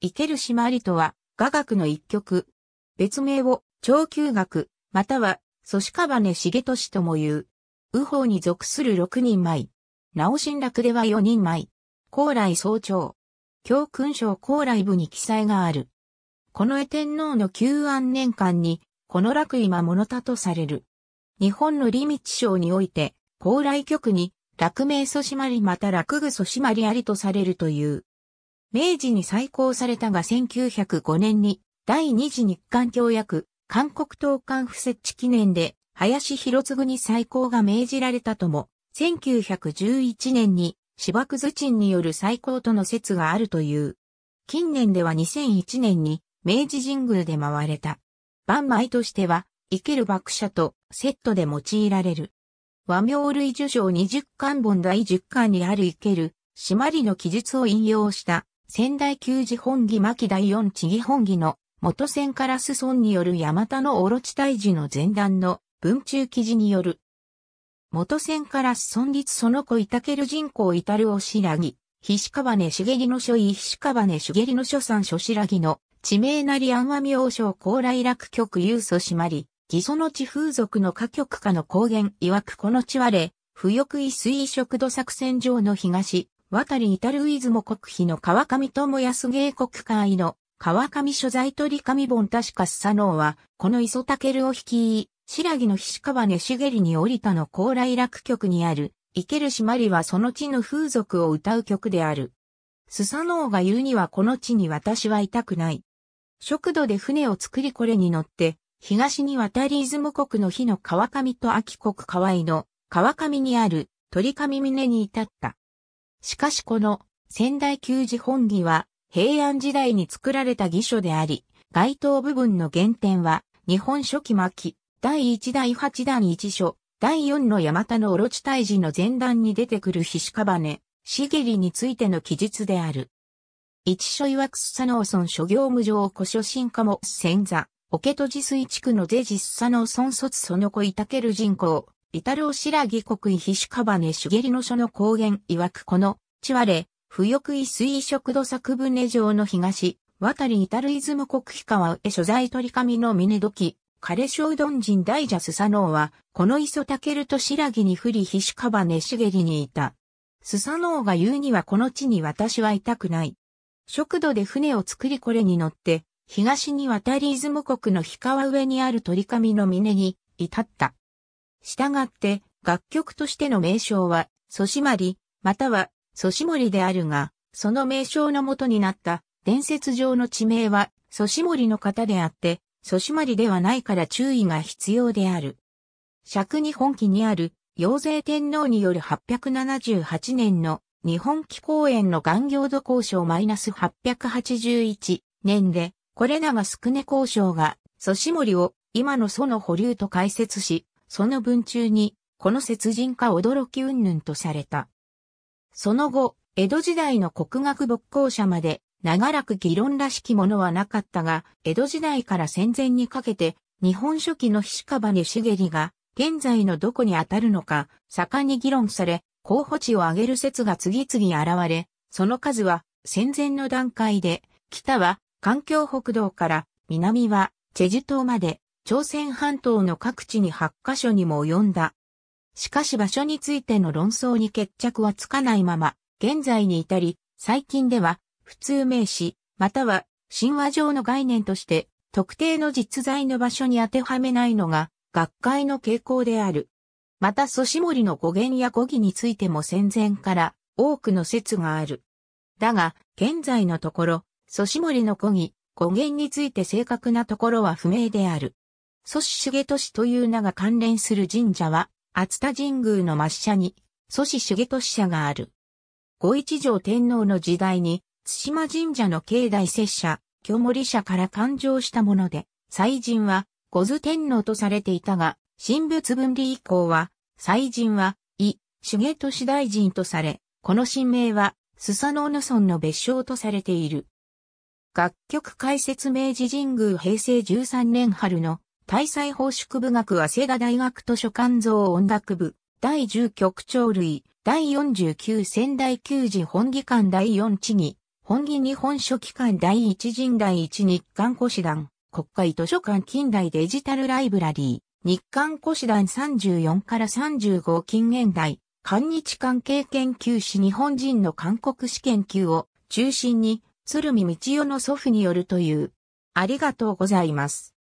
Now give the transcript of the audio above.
池るしまりとは、雅楽の一曲。別名を、長久楽、または、祖師かばねしげとしとも言う。右方に属する六人前。直進楽では四人前。高麗総長。教勲章高麗部に記載がある。この絵天皇の旧安年間に、この楽今は物他とされる。日本のリミッチ賞において、高麗局に、楽名祖師まりまた楽具祖師まりありとされるという。明治に再興されたが1905年に第二次日韓協約、韓国東韓不設置記念で林博次に再興が命じられたとも、1911年に芝崩鎮による再興との説があるという。近年では2001年に明治神宮で回れた。万枚としては、生ける爆者とセットで用いられる。和名類受賞20巻本第10巻にある生ける、締まりの記述を引用した仙台旧寺本義牧第四地義本義の元仙から子村による山田のオロチ大寺の前段の文中記事による。元仙から子村立その子いたける人口いたるおしらぎ、菱川根茂りの書いば川根茂りの書三書しらぎの地名なり安和明省高麗楽曲有素しまり、義祖の地風俗の歌曲家の高原曰くこの地割れ、不欲意水色土作戦場の東、渡り至る出雲国費の川上智康芸国会の川上所在取上本確かすノ能は、この磯武を率い、白木の菱川根茂に降りたの高麗楽曲にある、生ける島まりはその地の風俗を歌う曲である。スサノオが言うにはこの地に私はいたくない。食土で船を作りこれに乗って、東に渡り出雲国の日の川上と秋国河合の川上にある鳥上峰に至った。しかしこの仙台旧寺本義は平安時代に作られた義書であり、該当部分の原点は日本初期末期第1第8弾1書第4の山田のオ退治の前段に出てくる菱屍、しげりについての記述である。一書曰くすさのお村諸業無常古書進化も先座、おけとじ水地区の税実さの村卒その子いたける人口、イタロー・シラギ国イヒシュカバネ・シュゲリノ書の公言曰くこの、チワレ、不欲意水食土作船城の東、渡りイタルイズム国ヒカワウエ所在取り神の峰時、彼小丼人大蛇スサノーは、この磯竹ケルと白木に降りヒシュカバネシュゲリにいた。スサノーが言うにはこの地に私はいたくない。食土で船を作りこれに乗って、東に渡り出雲国の日川上にある鳥神の峰に至った。したがって、楽曲としての名称は、ソシマリ、または、ソシモリであるが、その名称の元になった伝説上の地名は、ソシモリの方であって、ソシマリではないから注意が必要である。尺日本記にある、陽勢天皇による878年の日本紀公園の岩行土交渉マイナス881年で、これらが宿根交渉が、ソシモリを今の祖の保留と解説し、その文中に、この雪人化驚き云々とされた。その後、江戸時代の国学勃興者まで、長らく議論らしきものはなかったが、江戸時代から戦前にかけて、日本書紀の菱川に茂が、現在のどこに当たるのか、盛んに議論され、候補地を挙げる説が次々現れ、その数は戦前の段階で、北は環境北道から南はチェジュ島まで、朝鮮半島の各地に8カ所にも及んだ。しかし場所についての論争に決着はつかないまま、現在に至り、最近では、普通名詞、または、神話上の概念として、特定の実在の場所に当てはめないのが、学会の傾向である。また、ソシモリの語源や語義についても戦前から多くの説がある。だが、現在のところ、ソシモリの語義、語源について正確なところは不明である。祖師重市という名が関連する神社は、熱田神宮の抹社に、祖師重市社がある。五一条天皇の時代に、津島神社の境内摂者、京森社から誕生したもので、祭神は、五頭天皇とされていたが、神仏分離以降は、祭神は、伊、重市大臣とされ、この神明は、スサノオノ村の別称とされている。楽曲解説明治神宮平成13年春の大裁法宿部学は瀬賀大学図書館像音楽部、第10局長類、第49仙台球児本議官第4地議、本議日本書記官第1人第1日刊古師団、国会図書館近代デジタルライブラリー、日刊古師団34から35近現代、韓日関係研究士日本人の韓国史研究を中心に、鶴見道夫の祖父によるという。ありがとうございます。